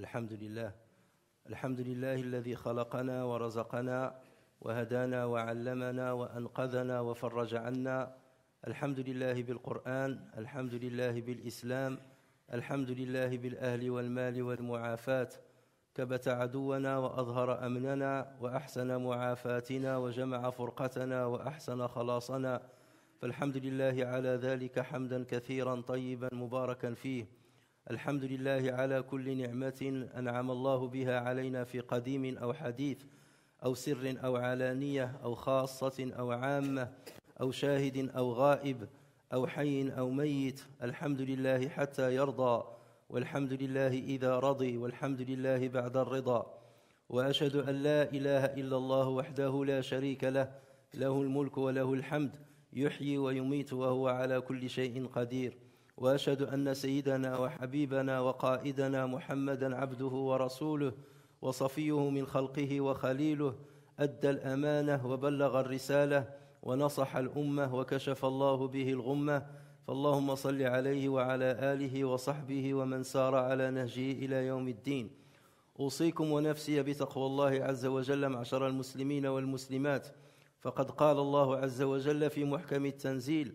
الحمد لله الحمد لله الذي خلقنا ورزقنا وهدانا وعلمنا وانقذنا وفرج عنا الحمد لله بالقران الحمد لله بالاسلام الحمد لله بالاهل والمال والمعافاه كبت عدونا واظهر امننا واحسن معافاتنا وجمع فرقتنا واحسن خلاصنا فالحمد لله على ذلك حمدا كثيرا طيبا مباركا فيه الحمد لله على كل نعمة أنعم الله بها علينا في قديم أو حديث أو سر أو علانية أو خاصة أو عامة أو شاهد أو غائب أو حي أو ميت الحمد لله حتى يرضى والحمد لله إذا رضي والحمد لله بعد الرضا وأشهد أن لا إله إلا الله وحده لا شريك له له الملك وله الحمد يحيي ويميت وهو على كل شيء قدير واشهد ان سيدنا وحبيبنا وقائدنا محمدا عبده ورسوله وصفيه من خلقه وخليله ادى الامانه وبلغ الرساله ونصح الامه وكشف الله به الغمه فاللهم صل عليه وعلى اله وصحبه ومن سار على نهجه الى يوم الدين اوصيكم ونفسي بتقوى الله عز وجل معشر المسلمين والمسلمات فقد قال الله عز وجل في محكم التنزيل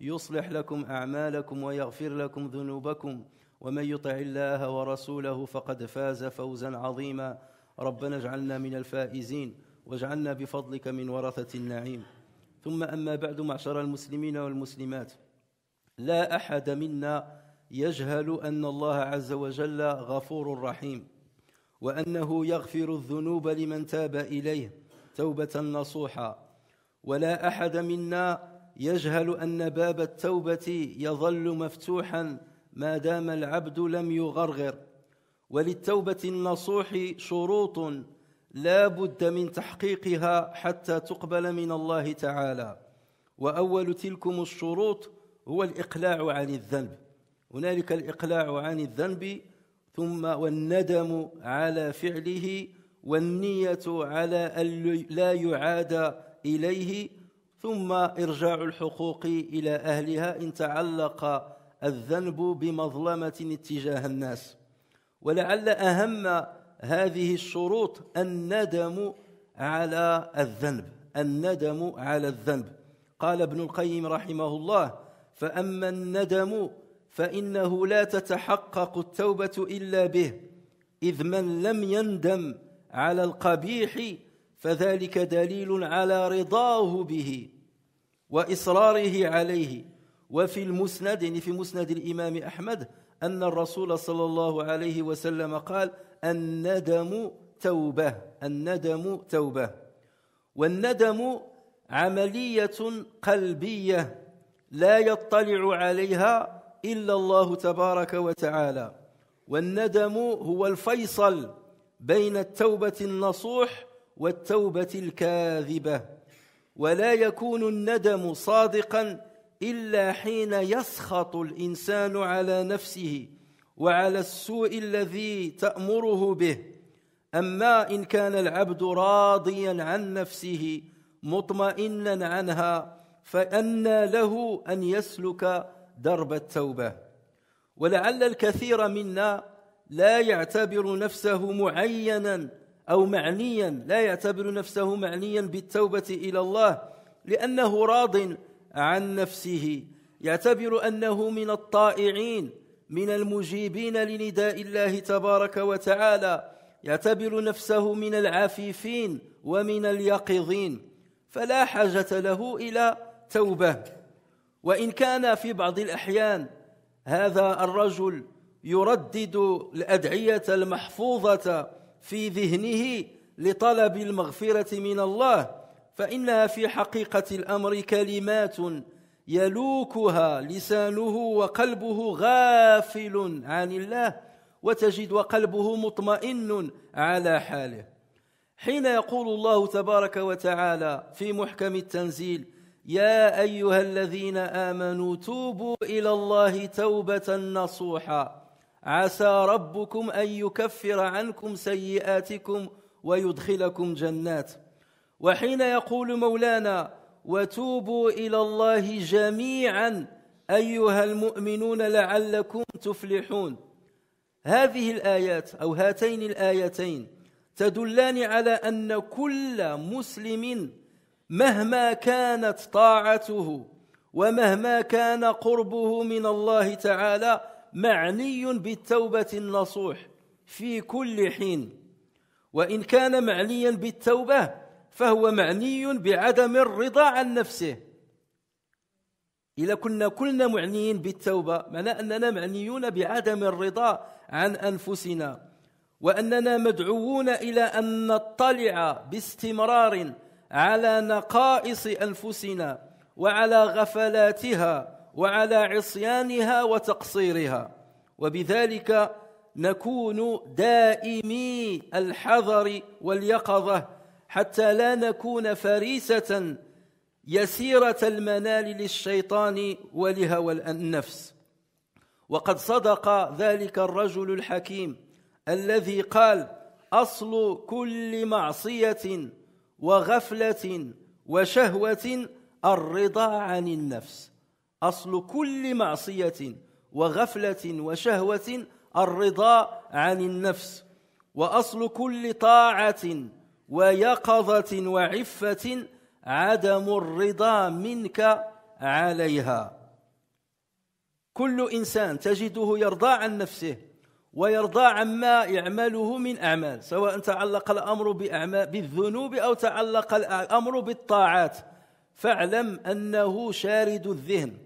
يصلح لكم اعمالكم ويغفر لكم ذنوبكم ومن يطع الله ورسوله فقد فاز فوزا عظيما ربنا اجعلنا من الفائزين واجعلنا بفضلك من ورثه النعيم ثم اما بعد معشر المسلمين والمسلمات لا احد منا يجهل ان الله عز وجل غفور رحيم وانه يغفر الذنوب لمن تاب اليه توبه نصوحا ولا احد منا يجهل أن باب التوبة يظل مفتوحا ما دام العبد لم يغرغر وللتوبة النصوح شروط لا بد من تحقيقها حتى تقبل من الله تعالى وأول تلكم الشروط هو الإقلاع عن الذنب هنالك الإقلاع عن الذنب ثم والندم على فعله والنية على أن لا يعاد إليه ثم إرجاع الحقوق إلى أهلها إن تعلق الذنب بمظلمة اتجاه الناس ولعل أهم هذه الشروط الندم على الذنب الندم على الذنب قال ابن القيم رحمه الله فأما الندم فإنه لا تتحقق التوبة إلا به إذ من لم يندم على القبيح فذلك دليل على رضاه به واصراره عليه وفي المسند يعني في مسند الامام احمد ان الرسول صلى الله عليه وسلم قال الندم توبه الندم توبه والندم عمليه قلبيه لا يطلع عليها الا الله تبارك وتعالى والندم هو الفيصل بين التوبه النصوح والتوبة الكاذبة ولا يكون الندم صادقا إلا حين يسخط الإنسان على نفسه وعلى السوء الذي تأمره به أما إن كان العبد راضيا عن نفسه مطمئنا عنها فأنى له أن يسلك درب التوبة ولعل الكثير منا لا يعتبر نفسه معينا أو معنيا لا يعتبر نفسه معنيا بالتوبة إلى الله لأنه راض عن نفسه يعتبر أنه من الطائعين من المجيبين لنداء الله تبارك وتعالى يعتبر نفسه من العفيفين ومن اليقظين فلا حاجة له إلى توبة وإن كان في بعض الأحيان هذا الرجل يردد الأدعية المحفوظة في ذهنه لطلب المغفره من الله فانها في حقيقه الامر كلمات يلوكها لسانه وقلبه غافل عن الله وتجد وقلبه مطمئن على حاله حين يقول الله تبارك وتعالى في محكم التنزيل يا ايها الذين امنوا توبوا الى الله توبه نصوحا عسى ربكم أن يكفر عنكم سيئاتكم ويدخلكم جنات وحين يقول مولانا وتوبوا إلى الله جميعا أيها المؤمنون لعلكم تفلحون هذه الآيات أو هاتين الآيتين تدلان على أن كل مسلم مهما كانت طاعته ومهما كان قربه من الله تعالى معني بالتوبة النصوح في كل حين وإن كان معنيا بالتوبة فهو معني بعدم الرضا عن نفسه إذا كنا كلنا معنيين بالتوبة معنى أننا معنيون بعدم الرضا عن أنفسنا وأننا مدعوون إلى أن نطلع باستمرار على نقائص أنفسنا وعلى غفلاتها وعلى عصيانها وتقصيرها وبذلك نكون دائمي الحذر واليقظه حتى لا نكون فريسه يسيره المنال للشيطان ولهوى النفس وقد صدق ذلك الرجل الحكيم الذي قال اصل كل معصيه وغفله وشهوه الرضا عن النفس أصل كل معصية وغفلة وشهوة الرضا عن النفس وأصل كل طاعة ويقظة وعفة عدم الرضا منك عليها كل إنسان تجده يرضى عن نفسه ويرضى عما يعمله من أعمال سواء تعلق الأمر بأعمال بالذنوب أو تعلق الأمر بالطاعات فاعلم أنه شارد الذهن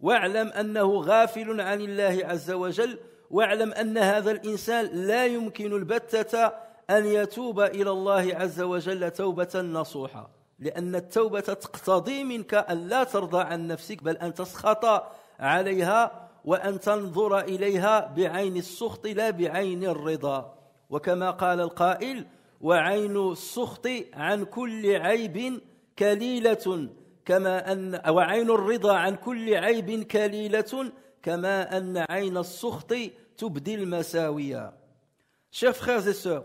واعلم انه غافل عن الله عز وجل واعلم ان هذا الانسان لا يمكن البته ان يتوب الى الله عز وجل توبه نصوحه لان التوبه تقتضي منك ان لا ترضى عن نفسك بل ان تسخط عليها وان تنظر اليها بعين السخط لا بعين الرضا وكما قال القائل وعين السخط عن كل عيب كليله Chers frères et sœurs,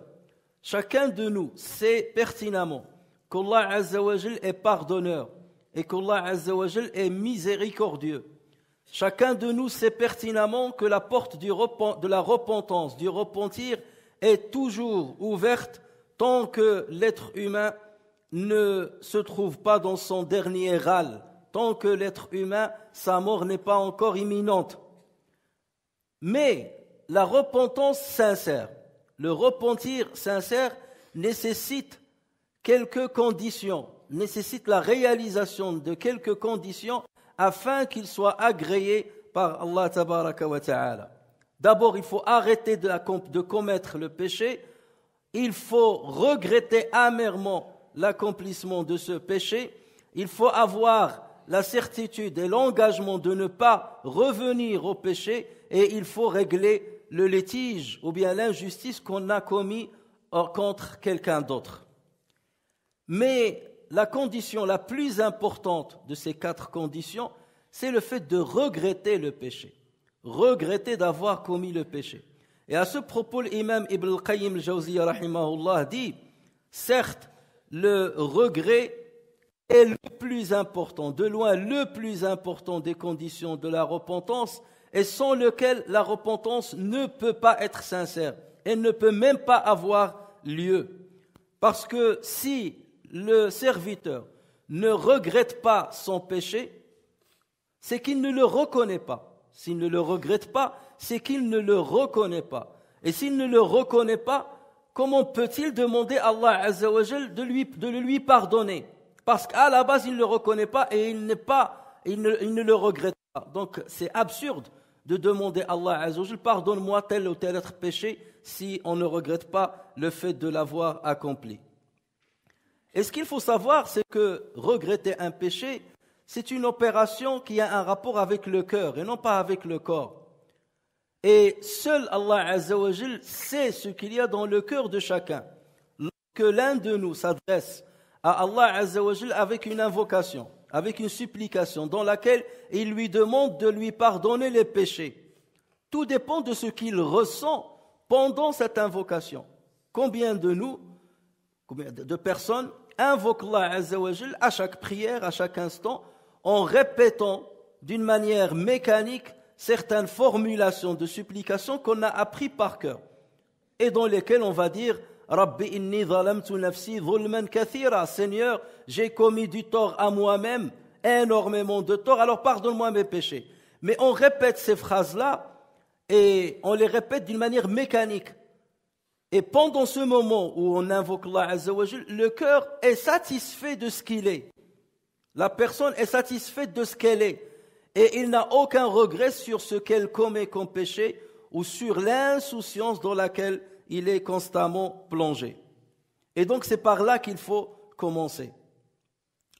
chacun de nous sait pertinemment qu'Allah azawajel est pardonneur et qu'Allah azawajel est miséricordieux. Chacun de nous sait pertinemment que la porte de la repentance, du repentir, est toujours ouverte tant que l'être humain ne se trouve pas dans son dernier râle, tant que l'être humain, sa mort n'est pas encore imminente. Mais la repentance sincère, le repentir sincère nécessite quelques conditions, nécessite la réalisation de quelques conditions afin qu'il soit agréé par Allah Ta'ala. D'abord, il faut arrêter de commettre le péché, il faut regretter amèrement l'accomplissement de ce péché, il faut avoir la certitude et l'engagement de ne pas revenir au péché et il faut régler le litige ou bien l'injustice qu'on a commis euh, contre quelqu'un d'autre. Mais la condition la plus importante de ces quatre conditions, c'est le fait de regretter le péché, regretter d'avoir commis le péché. Et à ce propos, l'imam Ibn al-Qayyim al dit Certes, le regret est le plus important, de loin le plus important des conditions de la repentance, et sans lequel la repentance ne peut pas être sincère. Elle ne peut même pas avoir lieu. Parce que si le serviteur ne regrette pas son péché, c'est qu'il ne le reconnaît pas. S'il ne le regrette pas, c'est qu'il ne le reconnaît pas. Et s'il ne le reconnaît pas, comment peut-il demander à Allah Azzawajal de, lui, de le lui pardonner Parce qu'à la base, il ne le reconnaît pas et il, pas, il, ne, le regrette pas. Donc c'est absurde de demander à Allah Azzawajal, pardonne-moi tel ou tel autre péché si on ne regrette pas le fait de l'avoir accompli. Et ce qu'il faut savoir, c'est que regretter un péché, c'est une opération qui a un rapport avec le cœur et non pas avec le corps. Et seul Allah Azzawajal sait ce qu'il y a dans le cœur de chacun. Que l'un de nous s'adresse à Allah Azzawajal avec une invocation, avec une supplication, dans laquelle il lui demande de lui pardonner les péchés, tout dépend de ce qu'il ressent pendant cette invocation. Combien de nous, combien de personnes invoquent Allah Azzawajal à chaque prière, à chaque instant, en répétant d'une manière mécanique certaines formulations de supplications qu'on a appris par cœur et dans lesquelles on va dire Rabbi inni zalamtu nafsi zulman kathira Seigneur, j'ai commis du tort à moi-même, énormément de tort, alors pardonne-moi mes péchés. Mais on répète ces phrases-là et on les répète d'une manière mécanique. Et pendant ce moment où on invoque Allah Azzawajal, le cœur est satisfait de ce qu'il est. La personne est satisfaite de ce qu'elle est et il n'a aucun regret sur ce qu'elle commet comme péché ou sur l'insouciance dans laquelle il est constamment plongé. Et donc c'est par là qu'il faut commencer.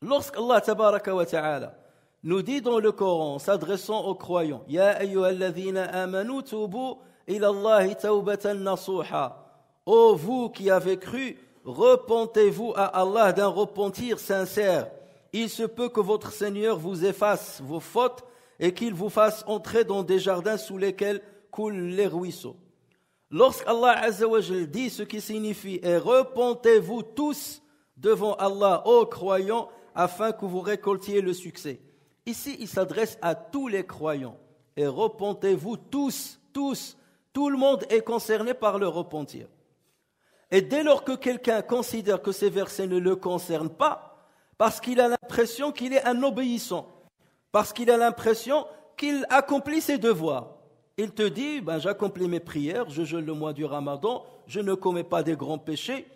Lorsque Allah ta'ala nous dit dans le Coran, s'adressant aux croyants, Ya amanu tubu Ô oh, vous qui avez cru, repentez-vous à Allah d'un repentir sincère il se peut que votre Seigneur vous efface vos fautes et qu'il vous fasse entrer dans des jardins sous lesquels coulent les ruisseaux. Lorsqu'Allah Azzawajal dit ce qui signifie Et repentez-vous tous devant Allah, ô croyants, afin que vous récoltiez le succès. Ici, il s'adresse à tous les croyants. Et repentez-vous tous, tous. Tout le monde est concerné par le repentir. Et dès lors que quelqu'un considère que ces versets ne le concernent pas, parce qu'il a l'impression qu'il est un obéissant, parce qu'il a l'impression qu'il accomplit ses devoirs. Il te dit, ben, j'accomplis mes prières, je jeûne le mois du ramadan, je ne commets pas des grands péchés,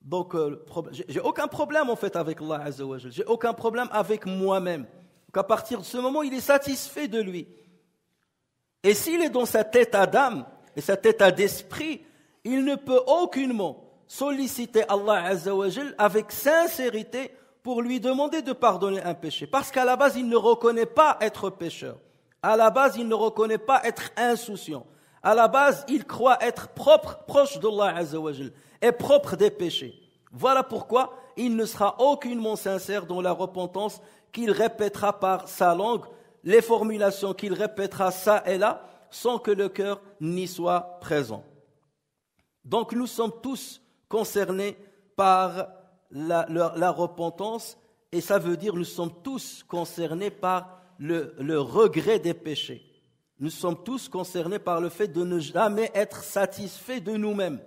donc euh, j'ai aucun problème en fait avec Allah Azzawajal, j'ai aucun problème avec moi-même. Donc à partir de ce moment, il est satisfait de lui. Et s'il est dans sa tête d'âme et sa tête à d'esprit, il ne peut aucunement solliciter Allah Azzawajal avec sincérité, pour lui demander de pardonner un péché. Parce qu'à la base, il ne reconnaît pas être pécheur. À la base, il ne reconnaît pas être insouciant. À la base, il croit être propre, proche d'Allah Azzawajal, et propre des péchés. Voilà pourquoi il ne sera aucunement sincère dans la repentance qu'il répétera par sa langue, les formulations qu'il répétera ça et là, sans que le cœur n'y soit présent. Donc nous sommes tous concernés par la, repentance, et ça veut dire nous sommes tous concernés par le, regret des péchés. Nous sommes tous concernés par le fait de ne jamais être satisfaits de nous-mêmes.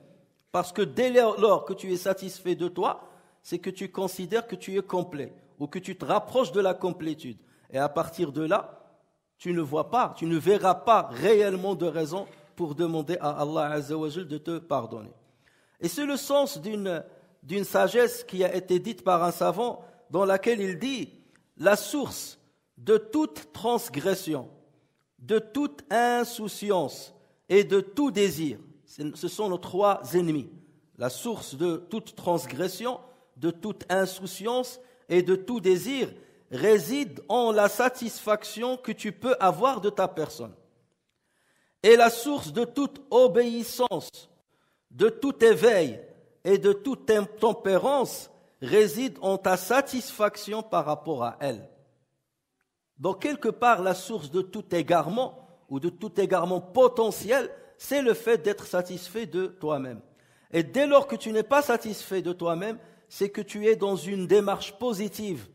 Parce que dès lors que tu es satisfait de toi, c'est que tu considères que tu es complet ou que tu te rapproches de la complétude. Et à partir de là, tu ne vois pas, tu ne verras pas réellement de raison pour demander à Allah de te pardonner. Et c'est le sens d'une d'une sagesse qui a été dite par un savant dans laquelle il dit la source de toute transgression, de toute insouciance et de tout désir. Ce sont nos trois ennemis. La source de toute transgression, de toute insouciance et de tout désir réside en la satisfaction que tu peux avoir de ta personne. Et la source de toute obéissance, de tout éveil et de toute tempérance réside en ta satisfaction par rapport à elle. Donc quelque part, la source de tout égarement ou de tout égarement potentiel, c'est le fait d'être satisfait de toi-même. Et dès lors que tu n'es pas satisfait de toi-même, c'est que tu es dans une démarche positive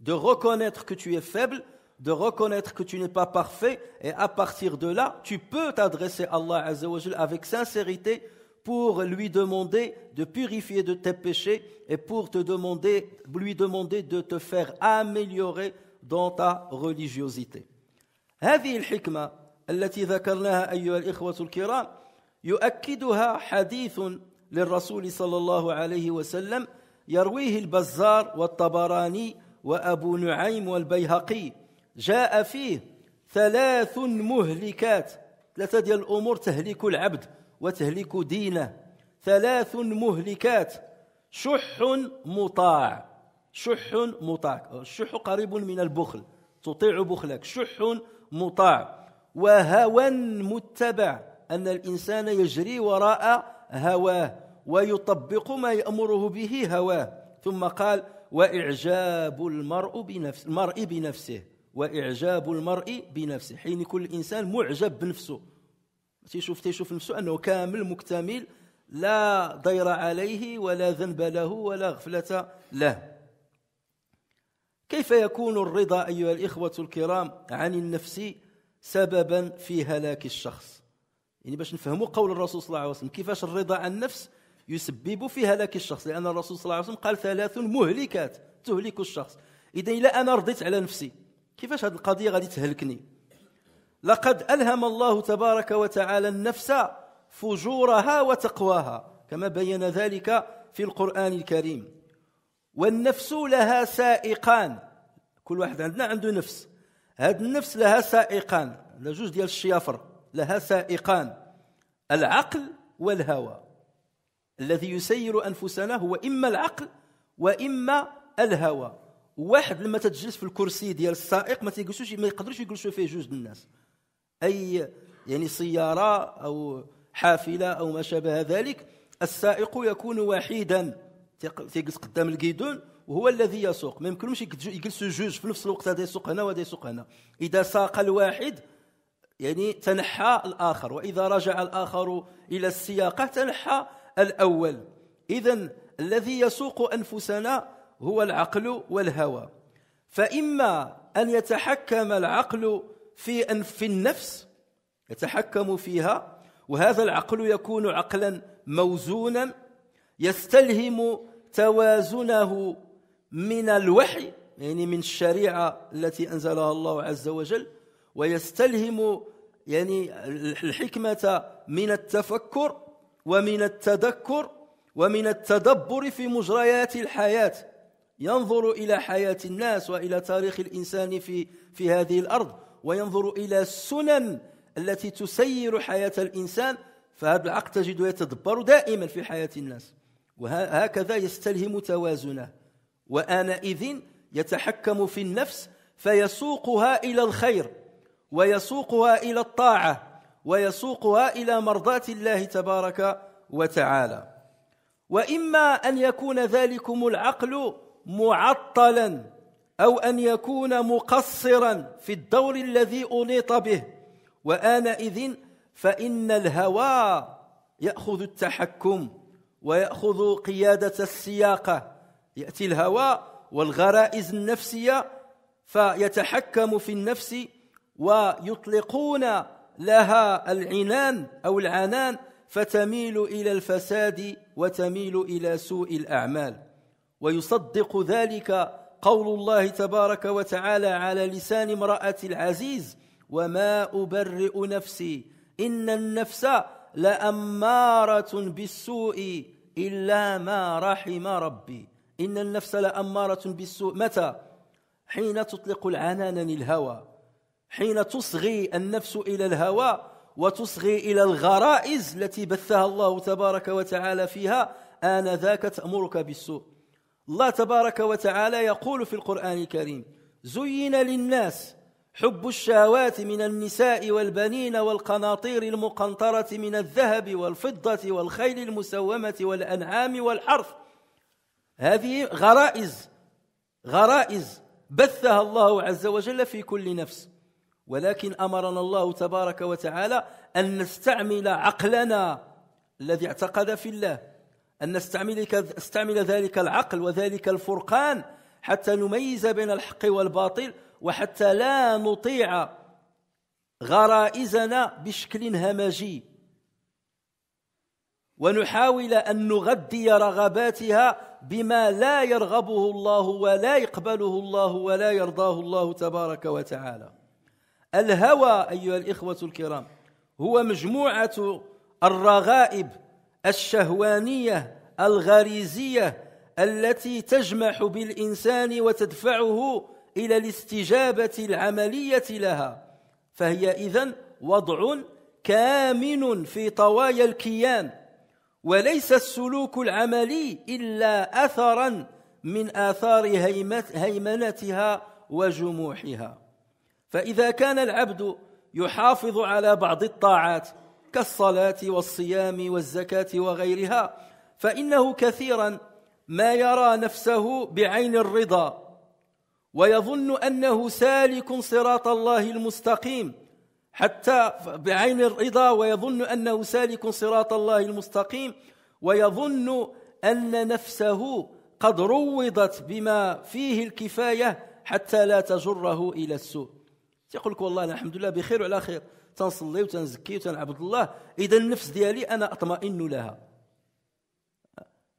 de reconnaître que tu es faible, de reconnaître que tu n'es pas parfait, et à partir de là, tu peux t'adresser à Allah avec sincérité, pour lui demander de purifier de tes péchés et pour te demander, lui demander de te faire améliorer dans ta religiosité. هذه الحكمة التي ذكرناها أيها الإخوة الكرام يؤكدها حديث للرسول صلى الله عليه وسلم يرويه البزار والطبراني وأبو نعيم والبيهقي جاء فيه ثلاث مهلكات ثلاثة ديال الأمور تهلك العبد وتهلك دينه ثلاث مهلكات شح مطاع شح مطاع الشح قريب من البخل تطيع بخلك شح مطاع وهوى متبع أن الإنسان يجري وراء هواه ويطبق ما يأمره به هواه ثم قال وإعجاب المرء بنفس المرء بنفسه وإعجاب المرء بنفسه حين كل إنسان معجب بنفسه تيشوف تيشوف نفسه انه كامل مكتمل لا ضير عليه ولا ذنب له ولا غفله له كيف يكون الرضا ايها الاخوه الكرام عن النفس سببا في هلاك الشخص يعني باش نفهموا قول الرسول صلى الله عليه وسلم كيفاش الرضا عن النفس يسبب في هلاك الشخص لان الرسول صلى الله عليه وسلم قال ثلاث مهلكات تهلك الشخص اذا الا انا رضيت على نفسي كيفاش هذه القضيه غادي تهلكني لقد ألهم الله تبارك وتعالى النفس فجورها وتقواها كما بين ذلك في القرآن الكريم والنفس لها سائقان كل واحد عندنا عنده نفس هاد النفس لها سائقان لجوج ديال الشيافر لها سائقان العقل والهوى الذي يسير أنفسنا هو إما العقل وإما الهوى واحد لما تجلس في الكرسي ديال السائق ما تيجلسوش ما يقدروش يجلسوا فيه جوج الناس أي يعني سيارة أو حافلة أو ما شابه ذلك السائق يكون وحيدا تيجلس قدام الكيدون وهو الذي يسوق ما يمكنش يجلسوا جوج في نفس الوقت هذا يسوق هنا وهذا يسوق هنا اذا ساق الواحد يعني تنحى الاخر واذا رجع الاخر الى السياقه تنحى الاول اذا الذي يسوق انفسنا هو العقل والهوى فاما ان يتحكم العقل في في النفس يتحكم فيها وهذا العقل يكون عقلا موزونا يستلهم توازنه من الوحي يعني من الشريعه التي انزلها الله عز وجل ويستلهم يعني الحكمه من التفكر ومن التذكر ومن التدبر في مجريات الحياه ينظر الى حياه الناس والى تاريخ الانسان في في هذه الارض وينظر إلى السنن التي تسير حياة الإنسان فهذا العقل تجده يتدبر دائما في حياة الناس وهكذا يستلهم توازنه وآنئذ يتحكم في النفس فيسوقها إلى الخير ويسوقها إلى الطاعة ويسوقها إلى مرضاة الله تبارك وتعالى وإما أن يكون ذلكم العقل معطلا او ان يكون مقصرا في الدور الذي انيط به وانئذ فان الهوى ياخذ التحكم وياخذ قياده السياقه ياتي الهوى والغرائز النفسيه فيتحكم في النفس ويطلقون لها العنان او العنان فتميل الى الفساد وتميل الى سوء الاعمال ويصدق ذلك قول الله تبارك وتعالى على لسان امراه العزيز وما ابرئ نفسي ان النفس لاماره بالسوء الا ما رحم ربي ان النفس لاماره بالسوء متى حين تطلق العنان للهوى حين تصغي النفس الى الهوى وتصغي الى الغرائز التي بثها الله تبارك وتعالى فيها انذاك تامرك بالسوء الله تبارك وتعالى يقول في القرآن الكريم زين للناس حب الشهوات من النساء والبنين والقناطير المقنطرة من الذهب والفضة والخيل المسومة والأنعام والحرث هذه غرائز غرائز بثها الله عز وجل في كل نفس ولكن أمرنا الله تبارك وتعالى أن نستعمل عقلنا الذي اعتقد في الله أن نستعمل ذلك العقل وذلك الفرقان حتى نميز بين الحق والباطل وحتى لا نطيع غرائزنا بشكل همجي ونحاول أن نغذي رغباتها بما لا يرغبه الله ولا يقبله الله ولا يرضاه الله تبارك وتعالى الهوى أيها الإخوة الكرام هو مجموعة الرغائب الشهوانيه الغريزيه التي تجمح بالانسان وتدفعه الى الاستجابه العمليه لها فهي اذن وضع كامن في طوايا الكيان وليس السلوك العملي الا اثرا من اثار هيمنتها وجموحها فاذا كان العبد يحافظ على بعض الطاعات كالصلاة والصيام والزكاة وغيرها فإنه كثيرا ما يرى نفسه بعين الرضا ويظن أنه سالك صراط الله المستقيم حتى بعين الرضا ويظن أنه سالك صراط الله المستقيم ويظن أن نفسه قد روضت بما فيه الكفاية حتى لا تجره إلى السوء يقول لك والله الحمد لله بخير وعلى خير تنصلي وتنزكي وتنعبد الله اذا النفس ديالي انا اطمئن لها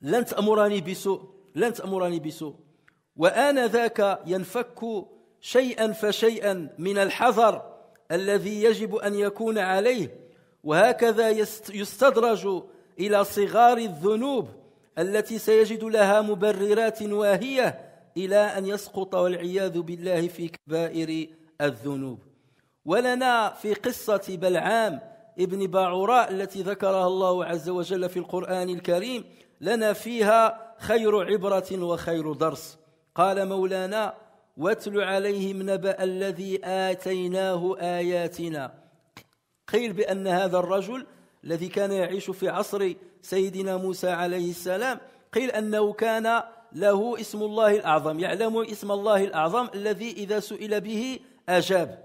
لن تامرني بسوء لن تامرني بسوء وانا ذاك ينفك شيئا فشيئا من الحذر الذي يجب ان يكون عليه وهكذا يستدرج الى صغار الذنوب التي سيجد لها مبررات واهيه الى ان يسقط والعياذ بالله في كبائر الذنوب ولنا في قصة بلعام ابن باعوراء التي ذكرها الله عز وجل في القرآن الكريم لنا فيها خير عبرة وخير درس قال مولانا واتل عليهم نبأ الذي آتيناه آياتنا قيل بأن هذا الرجل الذي كان يعيش في عصر سيدنا موسى عليه السلام قيل أنه كان له اسم الله الأعظم يعلم اسم الله الأعظم الذي إذا سئل به أجاب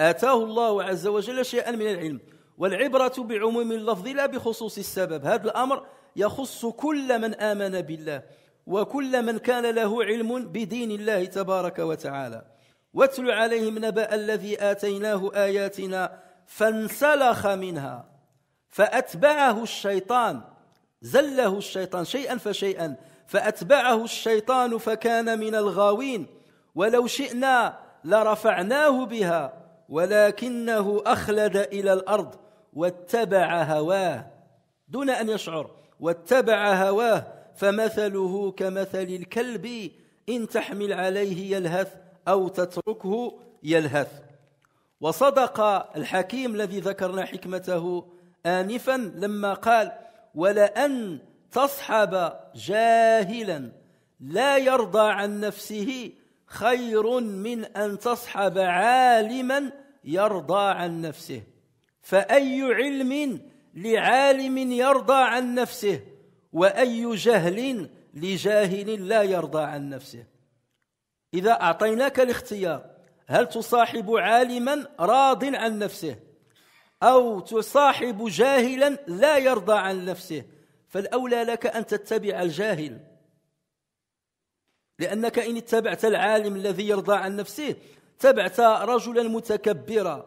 آتاه الله عز وجل شيئا من العلم والعبرة بعموم اللفظ لا بخصوص السبب هذا الأمر يخص كل من آمن بالله وكل من كان له علم بدين الله تبارك وتعالى واتل عليهم نبأ الذي آتيناه آياتنا فانسلخ منها فأتبعه الشيطان زله الشيطان شيئا فشيئا فأتبعه الشيطان فكان من الغاوين ولو شئنا لرفعناه بها ولكنه أخلد إلى الأرض واتبع هواه دون أن يشعر واتبع هواه فمثله كمثل الكلب إن تحمل عليه يلهث أو تتركه يلهث وصدق الحكيم الذي ذكرنا حكمته آنفا لما قال ولأن تصحب جاهلا لا يرضى عن نفسه خير من أن تصحب عالما يرضى عن نفسه فأي علم لعالم يرضى عن نفسه وأي جهل لجاهل لا يرضى عن نفسه إذا أعطيناك الاختيار هل تصاحب عالما راض عن نفسه أو تصاحب جاهلا لا يرضى عن نفسه فالأولى لك أن تتبع الجاهل لأنك إن اتبعت العالم الذي يرضى عن نفسه اتبعت رجلا متكبرا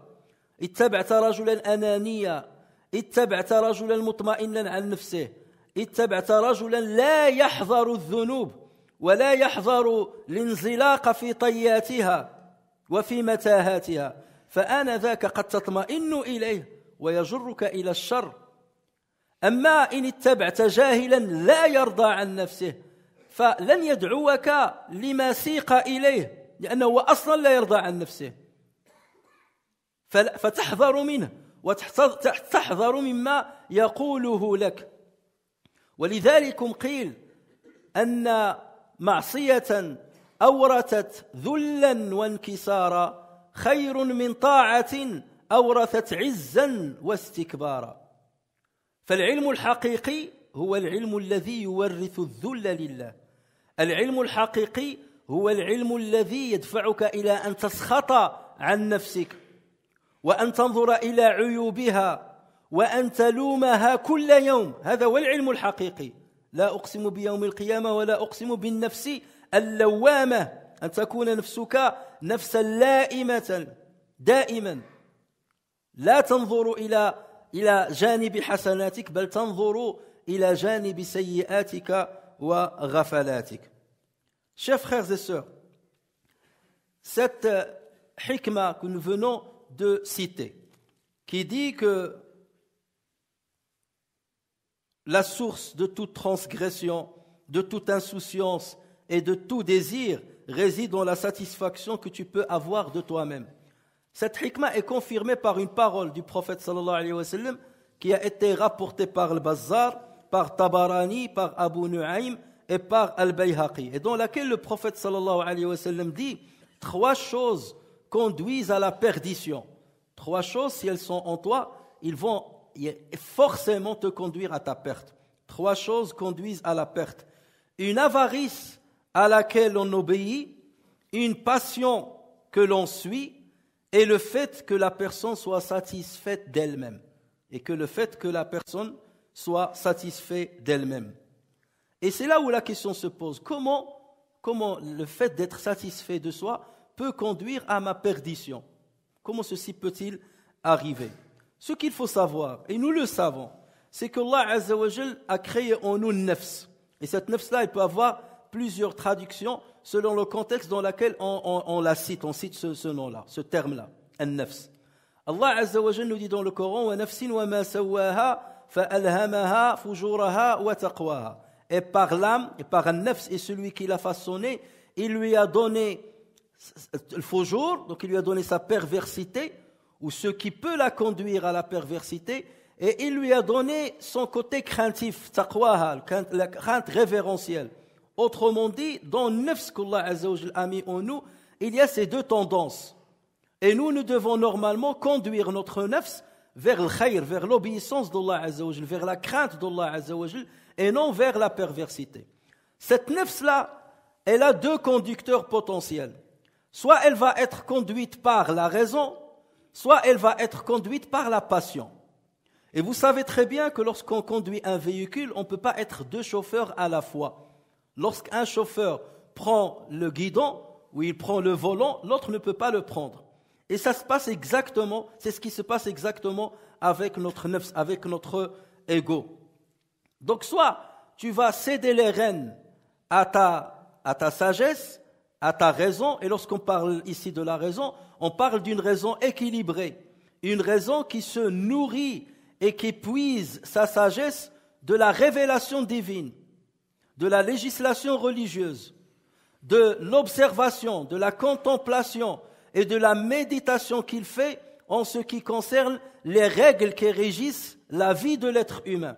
اتبعت رجلا أنانيا اتبعت رجلا مطمئنا عن نفسه اتبعت رجلا لا يحذر الذنوب ولا يحذر الانزلاق في طياتها وفي متاهاتها فأنا ذاك قد تطمئن إليه ويجرك إلى الشر أما إن اتبعت جاهلا لا يرضى عن نفسه فلن يدعوك لما سيق إليه لأنه أصلا لا يرضى عن نفسه فتحذر منه وتحذر مما يقوله لك ولذلك قيل أن معصية أورثت ذلا وانكسارا خير من طاعة أورثت عزا واستكبارا فالعلم الحقيقي هو العلم الذي يورث الذل لله العلم الحقيقي هو العلم الذي يدفعك إلى أن تسخط عن نفسك وأن تنظر إلى عيوبها وأن تلومها كل يوم هذا هو العلم الحقيقي لا أقسم بيوم القيامة ولا أقسم بالنفس اللوامة أن تكون نفسك نفسا لائمة دائما لا تنظر إلى إلى جانب حسناتك بل تنظر إلى جانب سيئاتك wa Chers frères et sœurs, cette euh, hikma que nous venons de citer, qui dit que la source de toute transgression, de toute insouciance et de tout désir réside dans la satisfaction que tu peux avoir de toi-même. Cette hikma est confirmée par une parole du prophète qui a été rapportée par le Bazar par Tabarani, par Abu Nu'aym et par Al-Bayhaqi, et dans laquelle le prophète sallallahu alayhi wa sallam dit Trois choses conduisent à la perdition. Trois choses, si elles sont en toi, ils vont forcément te conduire à ta perte. Trois choses conduisent à la perte. Une avarice à laquelle on obéit, une passion que l'on suit, et le fait que la personne soit satisfaite d'elle-même. Et que le fait que la personne soit satisfait d'elle-même. Et c'est là où la question se pose. Comment, comment le fait d'être satisfait de soi peut conduire à ma perdition Comment ceci peut-il arriver Ce qu'il faut savoir, et nous le savons, c'est que Allah a créé en nous une nefs. Et cette nefs-là, elle peut avoir plusieurs traductions selon le contexte dans lequel on, la cite, on cite ce, nom-là, ce terme-là, un nefs. Allah nous dit dans le Coran, wa nafsin wa ma et par l'âme et par un nefs et celui qui l'a façonné il lui a donné le faux jour donc il lui a donné sa perversité ou ce qui peut la conduire à la perversité et il lui a donné son côté craintif taqwaha la crainte révérentielle autrement dit dans le nefs qu'Allah a mis en nous il y a ces deux tendances et nous nous devons normalement conduire notre nefs vers le khayr, vers l'obéissance d'Allah Azzawajal, vers la crainte d'Allah Azzawajal, et non vers la perversité. Cette nefs-là, elle a deux conducteurs potentiels. Soit elle va être conduite par la raison, soit elle va être conduite par la passion. Et vous savez très bien que lorsqu'on conduit un véhicule, on ne peut pas être deux chauffeurs à la fois. Lorsqu'un chauffeur prend le guidon ou il prend le volant, l'autre ne peut pas le prendre. Et ça se passe exactement, c'est ce qui se passe exactement avec notre nefs, avec notre ego. Donc soit tu vas céder les rênes à ta, à ta sagesse, à ta raison, et lorsqu'on parle ici de la raison, on parle d'une raison équilibrée, une raison qui se nourrit et qui puise sa sagesse de la révélation divine, de la législation religieuse, de l'observation, de la contemplation, et de la méditation qu'il fait en ce qui concerne les règles qui régissent la vie de l'être humain.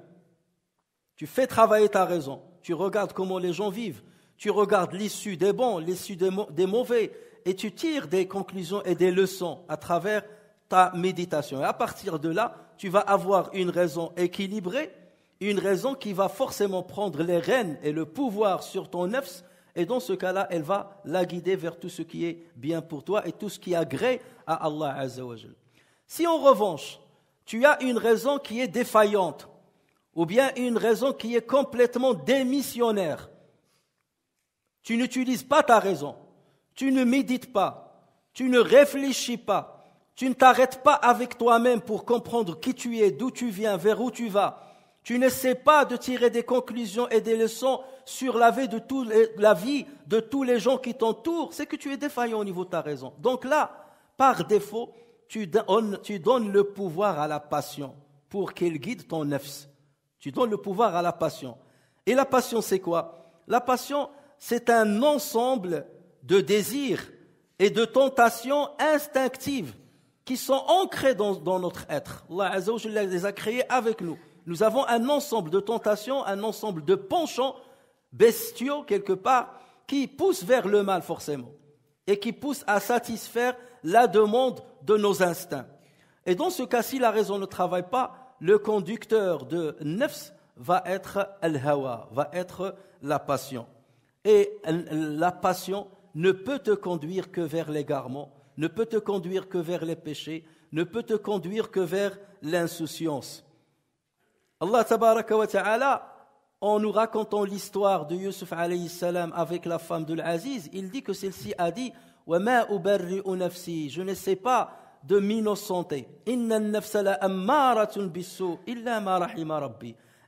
Tu fais travailler ta raison, tu regardes comment les gens vivent, tu regardes l'issue des bons, l'issue des, mauvais, et tu tires des conclusions et des leçons à travers ta méditation. Et à partir de là, tu vas avoir une raison équilibrée, une raison qui va forcément prendre les rênes et le pouvoir sur ton nefs et dans ce cas-là, elle va la guider vers tout ce qui est bien pour toi et tout ce qui agrée à Allah Azzawajal. Si en revanche, tu as une raison qui est défaillante, ou bien une raison qui est complètement démissionnaire, tu n'utilises pas ta raison, tu ne médites pas, tu ne réfléchis pas, tu ne t'arrêtes pas avec toi-même pour comprendre qui tu es, d'où tu viens, vers où tu vas, tu sais pas de tirer des conclusions et des leçons sur la vie de, tous les, la vie de tous les gens qui t'entourent. C'est que tu es défaillant au niveau de ta raison. Donc là, par défaut, tu donnes, le pouvoir à la passion pour qu'elle guide ton nefs. Tu donnes le pouvoir à la passion. Et la passion, c'est quoi La passion, c'est un ensemble de désirs et de tentations instinctives qui sont ancrés dans, notre être. Allah les a créés avec nous. Nous avons un ensemble de tentations, un ensemble de penchants bestiaux quelque part qui poussent vers le mal forcément et qui poussent à satisfaire la demande de nos instincts. Et dans ce cas-ci, la raison ne travaille pas, le conducteur de nefs va être el hawa va être la passion. Et la passion ne peut te conduire que vers l'égarement, ne peut te conduire que vers les péchés, ne peut te conduire que vers l'insouciance. Allah tabaraka wa ta'ala, en nous racontant l'histoire de Yusuf alayhi salam avec la femme de l'Aziz, il dit que celle-ci a dit Je ne sais pas de m'innocenter. Inna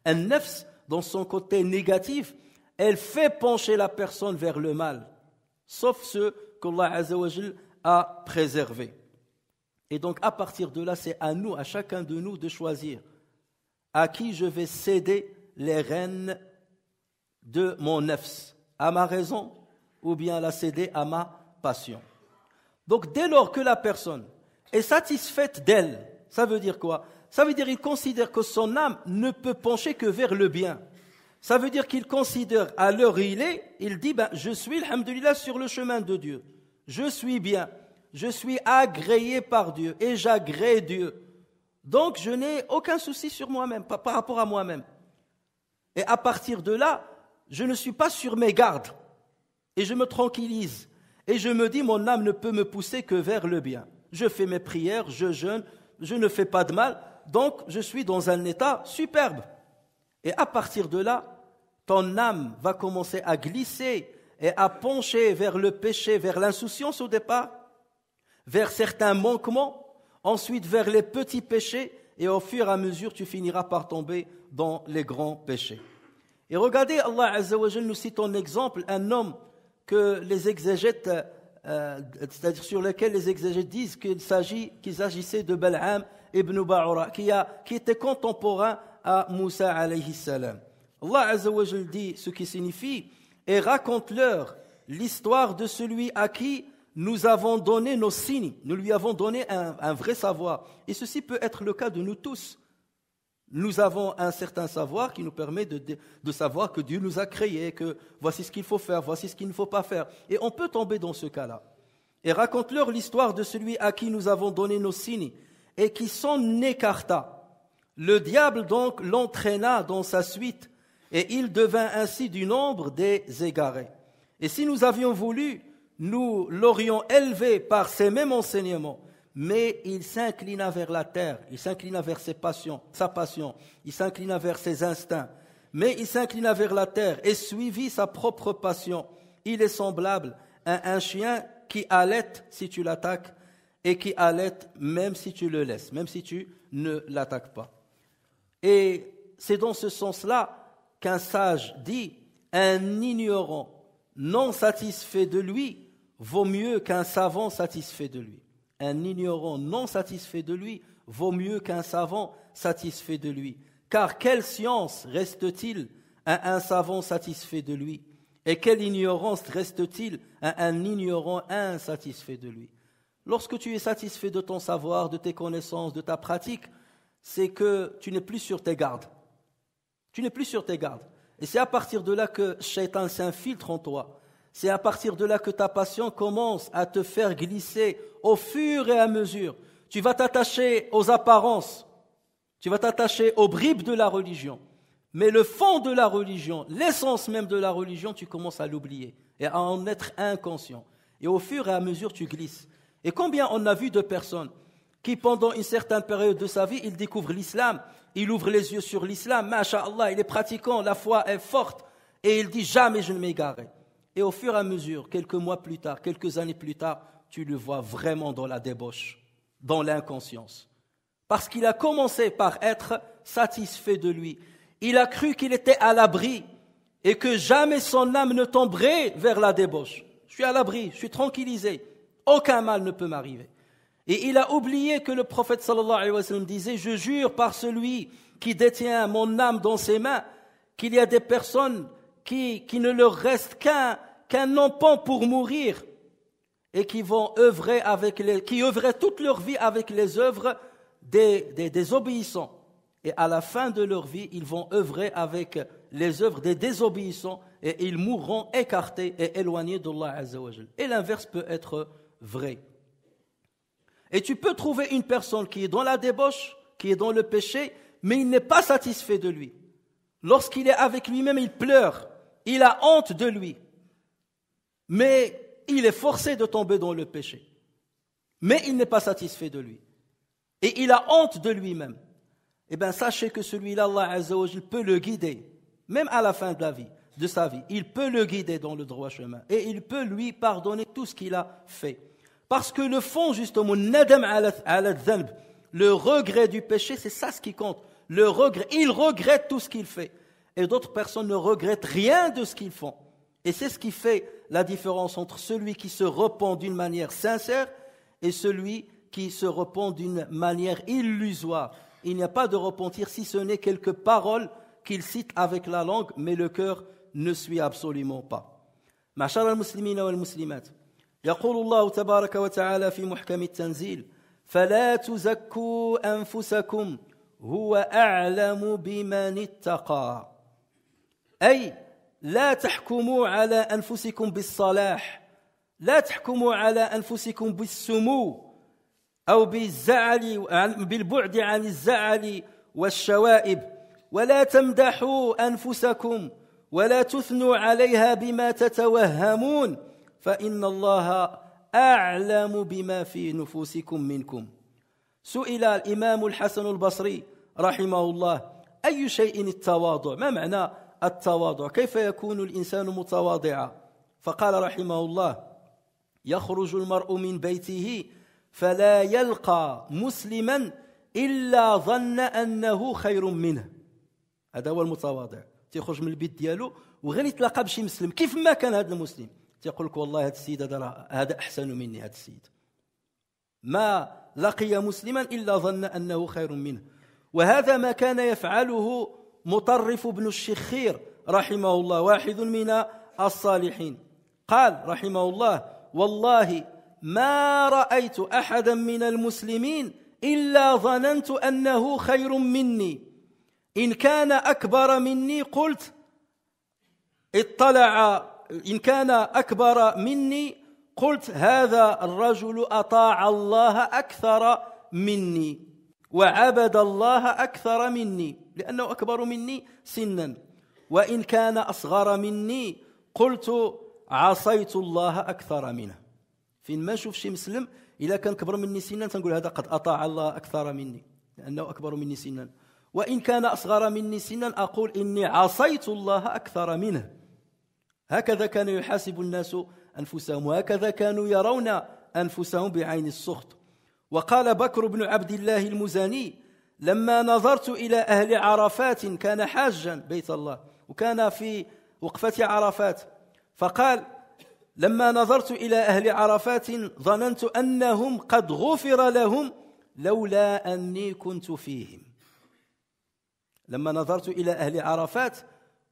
Un nafs, dans son côté négatif, elle fait pencher la personne vers le mal, sauf ce qu'Allah a préservé. Et donc, à partir de là, c'est à nous, à chacun de nous, de choisir à qui je vais céder les rênes de mon nefs, à ma raison ou bien la céder à ma passion. Donc dès lors que la personne est satisfaite d'elle, ça veut dire quoi Ça veut dire qu'il considère que son âme ne peut pencher que vers le bien. Ça veut dire qu'il considère à l'heure il est, il dit ben, je suis, alhamdulillah, sur le chemin de Dieu. Je suis bien. Je suis agréé par Dieu et j'agrée Dieu. Donc je n'ai aucun souci sur moi-même, par rapport à moi-même. Et à partir de là, je ne suis pas sur mes gardes. Et je me tranquillise. Et je me dis, mon âme ne peut me pousser que vers le bien. Je fais mes prières, je jeûne, je ne fais pas de mal. Donc je suis dans un état superbe. Et à partir de là, ton âme va commencer à glisser et à pencher vers le péché, vers l'insouciance au départ, vers certains manquements, ensuite vers les petits péchés, et au fur et à mesure, tu finiras par tomber dans les grands péchés. Et regardez, Allah Azzawajal nous cite en exemple un homme que les exégètes, euh, c'est-à-dire sur lequel les exégètes disent qu'il s'agit, de Bal'am ibn Ba'ura, qui, a, qui était contemporain à Moussa alayhi salam. Allah Azzawajal dit ce qui signifie, et raconte-leur l'histoire de celui à qui nous avons donné nos signes, nous lui avons donné un, vrai savoir. Et ceci peut être le cas de nous tous. Nous avons un certain savoir qui nous permet de, de savoir que Dieu nous a créés, que voici ce qu'il faut faire, voici ce qu'il ne faut pas faire. Et on peut tomber dans ce cas-là. Et raconte-leur l'histoire de celui à qui nous avons donné nos signes et qui s'en écarta. Le diable donc l'entraîna dans sa suite et il devint ainsi du nombre des égarés. Et si nous avions voulu, nous l'aurions élevé par ces mêmes enseignements. Mais il s'inclina vers la terre, il s'inclina vers ses passions, sa passion, il s'inclina vers ses instincts. Mais il s'inclina vers la terre et suivit sa propre passion. Il est semblable à un chien qui allait si tu l'attaques et qui allait même si tu le laisses, même si tu ne l'attaques pas. Et c'est dans ce sens-là qu'un sage dit, un ignorant non satisfait de lui vaut mieux qu'un savant satisfait de lui. Un ignorant non satisfait de lui vaut mieux qu'un savant satisfait de lui. Car quelle science reste-t-il à un savant satisfait de lui Et quelle ignorance reste-t-il à un ignorant insatisfait de lui Lorsque tu es satisfait de ton savoir, de tes connaissances, de ta pratique, c'est que tu n'es plus sur tes gardes. Tu n'es plus sur tes gardes. Et c'est à partir de là que Shaitan s'infiltre en toi. C'est à partir de là que ta passion commence à te faire glisser au fur et à mesure. Tu vas t'attacher aux apparences, tu vas t'attacher aux bribes de la religion. Mais le fond de la religion, l'essence même de la religion, tu commences à l'oublier et à en être inconscient. Et au fur et à mesure, tu glisses. Et combien on a vu de personnes qui, pendant une certaine période de sa vie, ils découvrent l'islam, ils ouvrent les yeux sur l'islam, masha'Allah, il est pratiquant, la foi est forte, et il dit jamais je ne m'égarerai. Et au fur et à mesure, quelques mois plus tard, quelques années plus tard, tu le vois vraiment dans la débauche, dans l'inconscience. Parce qu'il a commencé par être satisfait de lui. Il a cru qu'il était à l'abri et que jamais son âme ne tomberait vers la débauche. Je suis à l'abri, je suis tranquillisé, aucun mal ne peut m'arriver. Et il a oublié que le prophète sallallahu alayhi wa sallam disait, je jure par celui qui détient mon âme dans ses mains, qu'il y a des personnes qui, ne leur reste qu'un qu'un empan pour mourir et qui vont œuvrer avec les, qui toute leur vie avec les œuvres des, désobéissants. Et à la fin de leur vie, ils vont œuvrer avec les œuvres des désobéissants et ils mourront écartés et éloignés d'Allah Azzawajal. Et l'inverse peut être vrai. Et tu peux trouver une personne qui est dans la débauche, qui est dans le péché, mais il n'est pas satisfait de lui. Lorsqu'il est avec lui-même, il pleure il a honte de lui, mais il est forcé de tomber dans le péché. Mais il n'est pas satisfait de lui. Et il a honte de lui-même. Eh bien, sachez que celui-là, Allah il peut le guider, même à la fin de la vie, de sa vie. Il peut le guider dans le droit chemin. Et il peut lui pardonner tout ce qu'il a fait. Parce que le fond, justement, le regret du péché, c'est ça ce qui compte. Le regret, il regrette tout ce qu'il fait et d'autres personnes ne regrettent rien de ce qu'ils font. Et c'est ce qui fait la différence entre celui qui se repent d'une manière sincère et celui qui se repent d'une manière illusoire. Il n'y a pas de repentir si ce n'est quelques paroles qu'il cite avec la langue, mais le cœur ne suit absolument pas. أي لا تحكموا على أنفسكم بالصلاح لا تحكموا على أنفسكم بالسمو أو بالزعل بالبعد عن الزعل والشوائب ولا تمدحوا أنفسكم ولا تثنوا عليها بما تتوهمون فإن الله أعلم بما في نفوسكم منكم سئل الإمام الحسن البصري رحمه الله أي شيء التواضع ما معنى التواضع كيف يكون الانسان متواضعا فقال رحمه الله يخرج المرء من بيته فلا يلقى مسلما الا ظن انه خير منه هذا هو المتواضع تيخرج من البيت ديالو وغير يتلاقى بشي مسلم كيف ما كان هذا المسلم تيقول لك والله هذا السيد هذا هذا احسن مني هذا السيد ما لقي مسلما الا ظن انه خير منه وهذا ما كان يفعله مطرف بن الشخير رحمه الله واحد من الصالحين قال رحمه الله والله ما رايت احدا من المسلمين الا ظننت انه خير مني ان كان اكبر مني قلت اطلع ان كان اكبر مني قلت هذا الرجل اطاع الله اكثر مني وعبد الله اكثر مني لأنه أكبر مني سنا وإن كان أصغر مني قلت عصيت الله أكثر منه فين ما نشوف شي مسلم إذا كان كبر مني سنا تنقول هذا قد أطاع الله أكثر مني لأنه أكبر مني سنا وإن كان أصغر مني سنا أقول إني عصيت الله أكثر منه هكذا كان يحاسب الناس أنفسهم وهكذا كانوا يرون أنفسهم بعين السخط وقال بكر بن عبد الله المزاني لما نظرت إلى أهل عرفات كان حاجا بيت الله وكان في وقفة عرفات فقال لما نظرت إلى أهل عرفات ظننت أنهم قد غفر لهم لولا أني كنت فيهم لما نظرت إلى أهل عرفات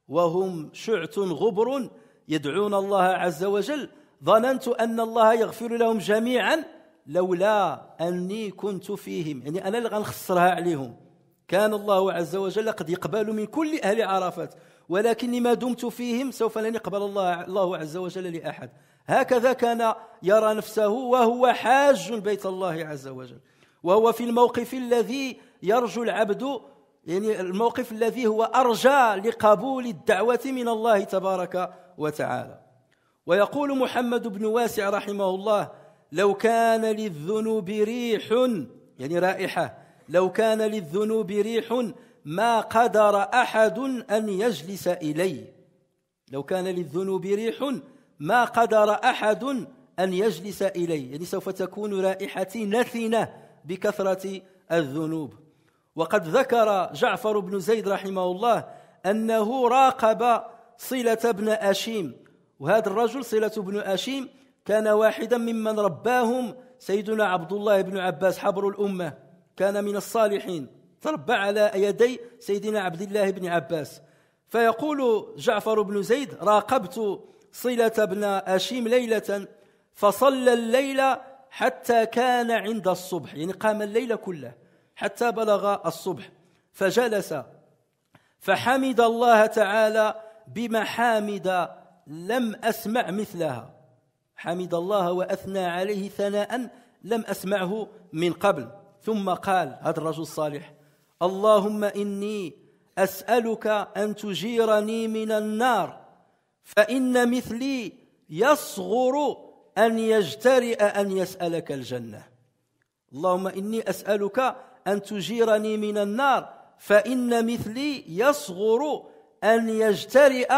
وهم شعث غبر يدعون الله عز وجل ظننت أن الله يغفر لهم جميعا لولا اني كنت فيهم يعني انا اللي غنخسرها عليهم كان الله عز وجل قد يقبل من كل اهل عرفات ولكني ما دمت فيهم سوف لن يقبل الله الله عز وجل لاحد هكذا كان يرى نفسه وهو حاج بيت الله عز وجل وهو في الموقف الذي يرجو العبد يعني الموقف الذي هو ارجى لقبول الدعوه من الله تبارك وتعالى ويقول محمد بن واسع رحمه الله لو كان للذنوب ريح يعني رائحة لو كان للذنوب ريح ما قدر أحد أن يجلس إلي لو كان للذنوب ريح ما قدر أحد أن يجلس إلي يعني سوف تكون رائحتي نثنة بكثرة الذنوب وقد ذكر جعفر بن زيد رحمه الله أنه راقب صلة ابن أشيم وهذا الرجل صلة ابن أشيم كان واحدا ممن رباهم سيدنا عبد الله بن عباس حبر الأمة كان من الصالحين تربى على يدي سيدنا عبد الله بن عباس فيقول جعفر بن زيد راقبت صلة بن أشيم ليلة فصلى الليل حتى كان عند الصبح يعني قام الليل كله حتى بلغ الصبح فجلس فحمد الله تعالى بمحامد لم أسمع مثلها حمد الله وأثنى عليه ثناء لم أسمعه من قبل ثم قال هذا الرجل الصالح اللهم إني أسألك أن تجيرني من النار فإن مثلي يصغر أن يجترئ أن يسألك الجنة اللهم إني أسألك أن تجيرني من النار فإن مثلي يصغر أن يجترئ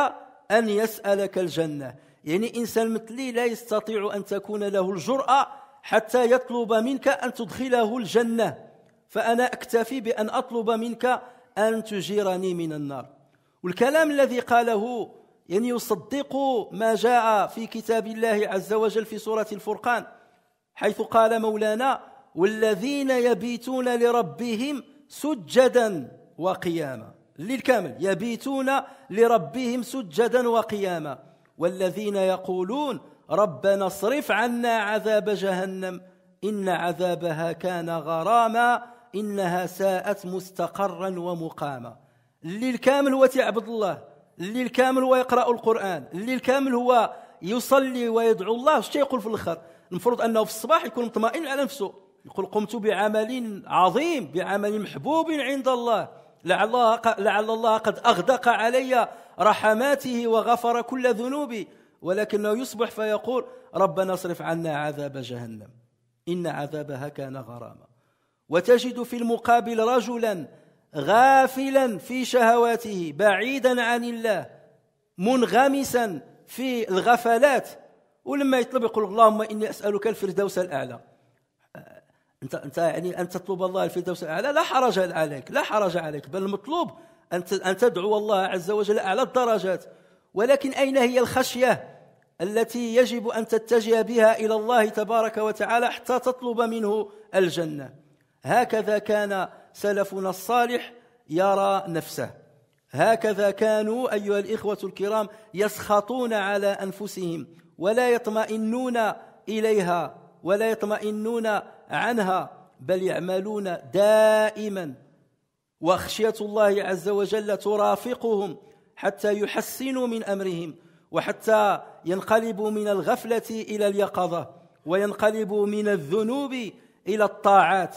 أن يسألك الجنة يعني إنسان مثلي لا يستطيع أن تكون له الجرأة حتى يطلب منك أن تدخله الجنة فأنا أكتفي بأن أطلب منك أن تجيرني من النار والكلام الذي قاله يعني يصدق ما جاء في كتاب الله عز وجل في سورة الفرقان حيث قال مولانا والذين يبيتون لربهم سجدا وقياما للكامل يبيتون لربهم سجدا وقياما والذين يقولون ربنا اصرف عنا عذاب جهنم إن عذابها كان غراما إنها ساءت مستقرا ومقاما اللي الكامل هو تعبد الله اللي الكامل هو يقرأ القرآن اللي الكامل هو يصلي ويدعو الله واش تيقول في الاخر المفروض انه في الصباح يكون مطمئن على نفسه يقول قمت بعمل عظيم بعمل محبوب عند الله لعل لعل الله قد أغدق علي رحماته وغفر كل ذنوبي ولكنه يصبح فيقول ربنا اصرف عنا عذاب جهنم إن عذابها كان غراما وتجد في المقابل رجلا غافلا في شهواته بعيدا عن الله منغمسا في الغفلات ولما يطلب يقول اللهم إني أسألك الفردوس الأعلى انت انت يعني ان تطلب الله الفردوس الاعلى لا حرج عليك لا حرج عليك بل المطلوب ان ان تدعو الله عز وجل اعلى الدرجات ولكن اين هي الخشيه التي يجب ان تتجه بها الى الله تبارك وتعالى حتى تطلب منه الجنه هكذا كان سلفنا الصالح يرى نفسه هكذا كانوا ايها الاخوه الكرام يسخطون على انفسهم ولا يطمئنون اليها ولا يطمئنون عنها بل يعملون دائما وخشية الله عز وجل ترافقهم حتى يحسنوا من أمرهم وحتى ينقلبوا من الغفلة إلى اليقظة وينقلبوا من الذنوب إلى الطاعات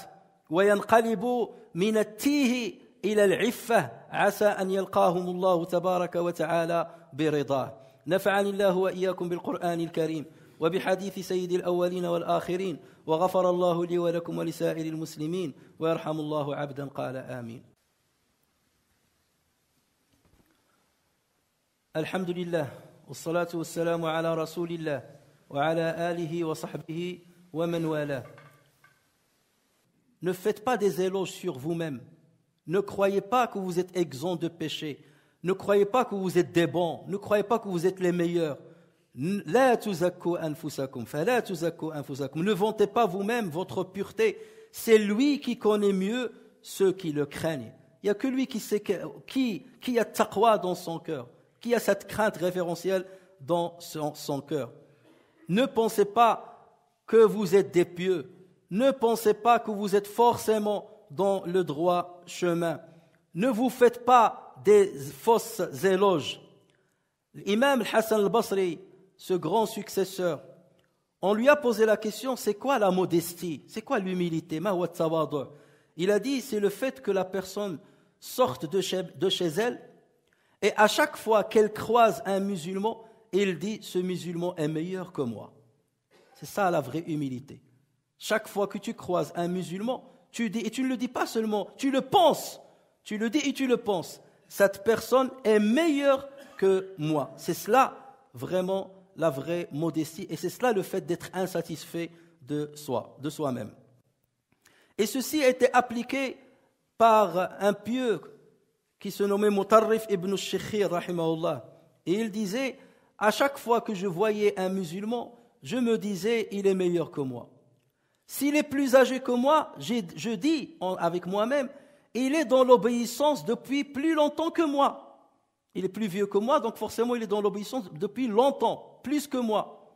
وينقلبوا من التيه إلى العفة عسى أن يلقاهم الله تبارك وتعالى برضاه نفعني الله وإياكم بالقرآن الكريم وبحديث سيد الاولين والاخرين وغفر الله لي ولكم ولسائر المسلمين ويرحم الله عبدا قال امين الحمد لله والصلاه والسلام على رسول الله وعلى اله وصحبه ومن والاه Ne faites pas des éloges sur vous-même. Ne croyez pas que vous êtes exempt de péché. Ne croyez pas que vous êtes des bons. Ne croyez pas que vous êtes les meilleurs. Ne vantez pas vous-même votre pureté. C'est lui qui connaît mieux ceux qui le craignent. Il n'y a que lui qui sait qui, qui a taqwa dans son cœur, qui a cette crainte référentielle dans son, cœur. Ne pensez pas que vous êtes des pieux. Ne pensez pas que vous êtes forcément dans le droit chemin. Ne vous faites pas des fausses éloges. Hassan al-Basri, ce grand successeur, on lui a posé la question, c'est quoi la modestie C'est quoi l'humilité Il a dit, c'est le fait que la personne sorte de chez, de chez elle et à chaque fois qu'elle croise un musulman, il dit, ce musulman est meilleur que moi. C'est ça la vraie humilité. Chaque fois que tu croises un musulman, tu dis, et tu ne le dis pas seulement, tu le penses, tu le dis et tu le penses, cette personne est meilleure que moi. C'est cela vraiment la vraie modestie, et c'est cela le fait d'être insatisfait de soi, de soi-même. Et ceci a été appliqué par un pieux qui se nommait Mutarrif ibn Shikhir, Et il disait, à chaque fois que je voyais un musulman, je me disais, il est meilleur que moi. S'il est plus âgé que moi, je dis avec moi-même, il est dans l'obéissance depuis plus longtemps que moi. Il est plus vieux que moi, donc forcément il est dans l'obéissance depuis longtemps plus que moi.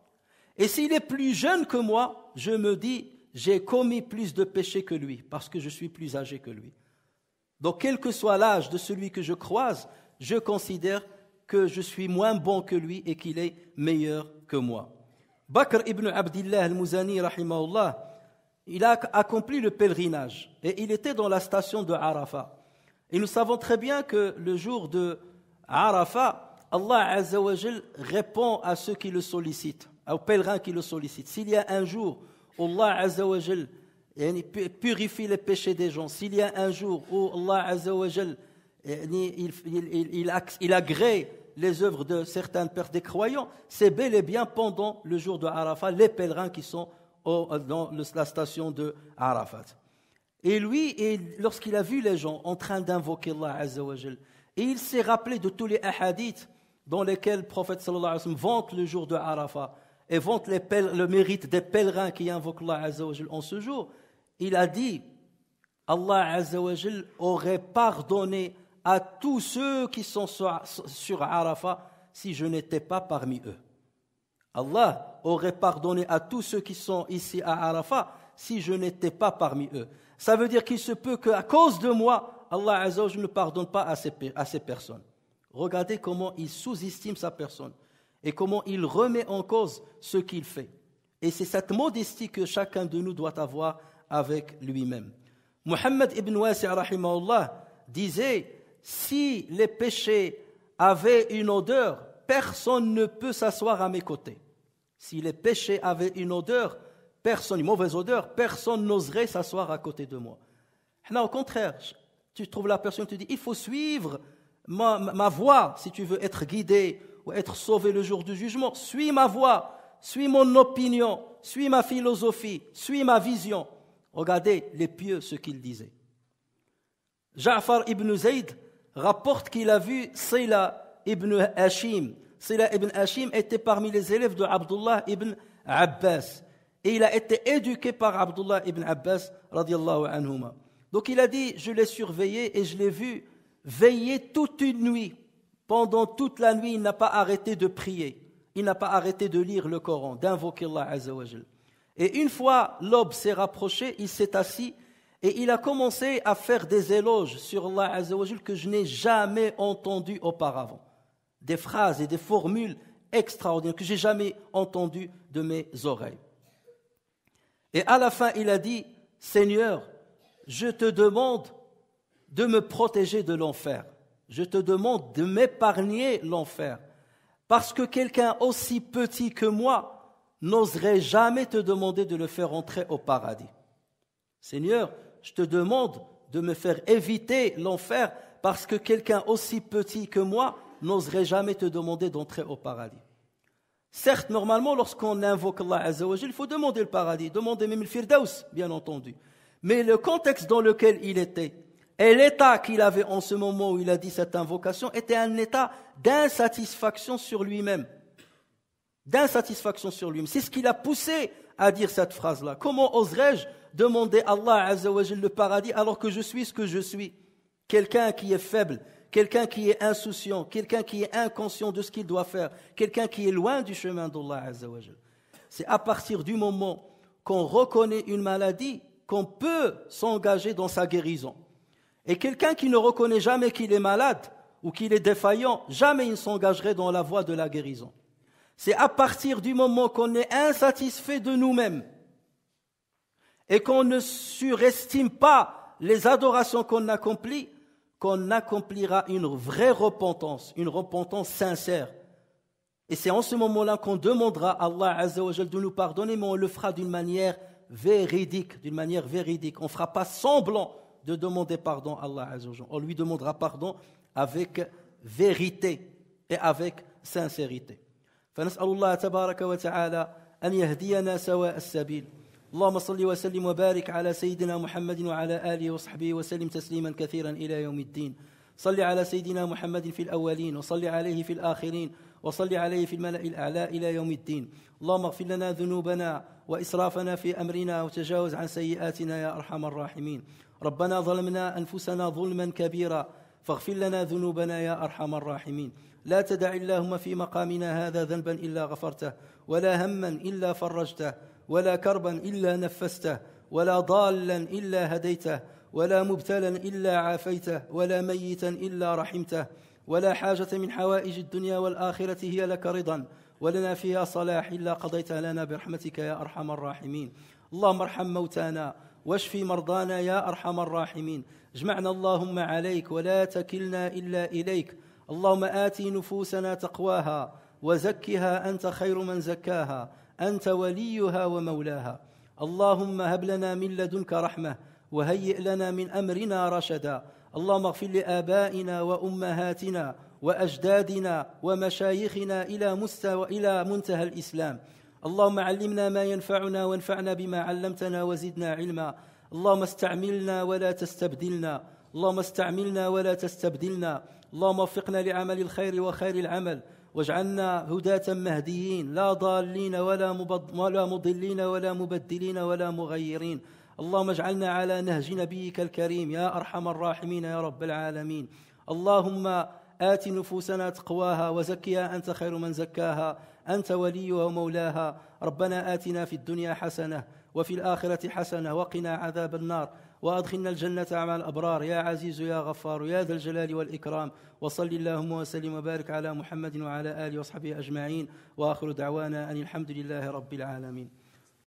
Et s'il est plus jeune que moi, je me dis, j'ai commis plus de péchés que lui, parce que je suis plus âgé que lui. Donc, quel que soit l'âge de celui que je croise, je considère que je suis moins bon que lui et qu'il est meilleur que moi. Bakr ibn Abdillah al-Muzani, il a accompli le pèlerinage et il était dans la station de Arafat. Et nous savons très bien que le jour de Arafat, Allah Azzawajal répond à ceux qui le sollicitent, aux pèlerins qui le sollicitent. S'il y a un jour où Allah purifie les péchés des gens, s'il y a un jour où Allah Azzawajal il, il, agrée les œuvres de certains pères des croyants, c'est bel et bien pendant le jour de Arafat, les pèlerins qui sont dans la station de Arafat. Et lui, lorsqu'il a vu les gens en train d'invoquer Allah Azzawajal, et il s'est rappelé de tous les hadiths dans lesquels le prophète sallallahu alayhi vante le jour de Arafat et vante le mérite des pèlerins qui invoquent Allah Azza en ce jour, il a dit Allah Azza aurait pardonné à tous ceux qui sont sur, sur Arafat si je n'étais pas parmi eux. Allah aurait pardonné à tous ceux qui sont ici à Arafat si je n'étais pas parmi eux. Ça veut dire qu'il se peut qu'à cause de moi, Allah Azza ne pardonne pas à ces personnes. Regardez comment il sous-estime sa personne et comment il remet en cause ce qu'il fait. Et c'est cette modestie que chacun de nous doit avoir avec lui-même. Mohammed ibn Allah, disait si les péchés avaient une odeur, personne ne peut s'asseoir à mes côtés. Si les péchés avaient une odeur, personne, une mauvaise odeur, personne n'oserait s'asseoir à côté de moi. Non, au contraire, tu trouves la personne, tu dis, il faut suivre ma, voix, si tu veux être guidé ou être sauvé le jour du jugement, suis ma voix, suis mon opinion, suis ma philosophie, suis ma vision. Regardez les pieux ce qu'ils disaient. Ja'far ibn Zayd rapporte qu'il a vu Sayla ibn Hashim. Sayla ibn Hashim était parmi les élèves de Abdullah ibn Abbas. Et il a été éduqué par Abdullah ibn Abbas, Donc il a dit, je l'ai surveillé et je l'ai vu veillé toute une nuit. Pendant toute la nuit, il n'a pas arrêté de prier. Il n'a pas arrêté de lire le Coran, d'invoquer Allah Azzawajal. Et une fois l'aube s'est rapprochée, il s'est assis et il a commencé à faire des éloges sur Allah Azzawajal que je n'ai jamais entendu auparavant. Des phrases et des formules extraordinaires que j'ai jamais entendues de mes oreilles. Et à la fin, il a dit Seigneur, je te demande de me protéger de l'enfer. Je te demande de m'épargner l'enfer. Parce que quelqu'un aussi petit que moi n'oserait jamais te demander de le faire entrer au paradis. Seigneur, je te demande de me faire éviter l'enfer parce que quelqu'un aussi petit que moi n'oserait jamais te demander d'entrer au paradis. Certes, normalement, lorsqu'on invoque Allah Azzawajal, il faut demander le paradis, demander même le firdaus, bien entendu. Mais le contexte dans lequel il était, et l'état qu'il avait en ce moment où il a dit cette invocation était un état d'insatisfaction sur lui-même. D'insatisfaction sur lui-même. C'est ce qui l'a poussé à dire cette phrase-là. Comment oserais-je demander à Allah Azzawajal le paradis alors que je suis ce que je suis Quelqu'un qui est faible, quelqu'un qui est insouciant, quelqu'un qui est inconscient de ce qu'il doit faire, quelqu'un qui est loin du chemin d'Allah Azzawajal. C'est à partir du moment qu'on reconnaît une maladie qu'on peut s'engager dans sa guérison. Et quelqu'un qui ne reconnaît jamais qu'il est malade ou qu'il est défaillant, jamais il ne s'engagerait dans la voie de la guérison. C'est à partir du moment qu'on est insatisfait de nous-mêmes et qu'on ne surestime pas les adorations qu'on accomplit, qu'on accomplira une vraie repentance, une repentance sincère. Et c'est en ce moment-là qu'on demandera à Allah Azzawajal de nous pardonner, mais on le fera d'une manière véridique, d'une manière véridique. On ne fera pas semblant de demander pardon à Allah Azzawajal. On lui demandera pardon avec vérité et avec sincérité. فنسأل الله تبارك وتعالى أن يهدينا سواء السبيل اللهم صل وسلم وبارك على سيدنا محمد وعلى آله وصحبه وسلم تسليما كثيرا إلى يوم الدين صل على سيدنا محمد في الأولين وصل عليه في الآخرين وصل عليه في الملأ الأعلى إلى يوم الدين اللهم اغفر لنا ذنوبنا وإسرافنا في أمرنا وتجاوز عن سيئاتنا يا أرحم الراحمين ربنا ظلمنا أنفسنا ظلما كبيرا فاغفر لنا ذنوبنا يا أرحم الراحمين لا تدع اللهم في مقامنا هذا ذنبا إلا غفرته ولا هما إلا فرجته ولا كربا إلا نفسته ولا ضالا إلا هديته ولا مبتلا إلا عافيته ولا ميتا إلا رحمته ولا حاجة من حوائج الدنيا والآخرة هي لك رضا ولنا فيها صلاح إلا قضيتها لنا برحمتك يا أرحم الراحمين اللهم ارحم موتانا واشف مرضانا يا أرحم الراحمين اجمعنا اللهم عليك ولا تكلنا إلا إليك اللهم آت نفوسنا تقواها وزكها أنت خير من زكاها أنت وليها ومولاها اللهم هب لنا من لدنك رحمة وهيئ لنا من أمرنا رشدا اللهم اغفر لآبائنا وأمهاتنا وأجدادنا ومشايخنا إلى مستوى إلى منتهى الإسلام اللهم علمنا ما ينفعنا وانفعنا بما علمتنا وزدنا علما اللهم استعملنا ولا تستبدلنا اللهم استعملنا ولا تستبدلنا اللهم وفقنا لعمل الخير وخير العمل واجعلنا هداة مهديين لا ضالين ولا ولا مضلين ولا مبدلين ولا مغيرين اللهم اجعلنا على نهج نبيك الكريم يا ارحم الراحمين يا رب العالمين اللهم آت نفوسنا تقواها وزكها أنت خير من زكاها أنت وليها ومولاها ربنا آتنا في الدنيا حسنة وفي الآخرة حسنة وقنا عذاب النار وأدخلنا الجنة مع الأبرار يا عزيز يا غفار يا ذا الجلال والإكرام وصل اللهم وسلم وبارك على محمد وعلى آله وصحبه أجمعين وآخر دعوانا أن الحمد لله رب العالمين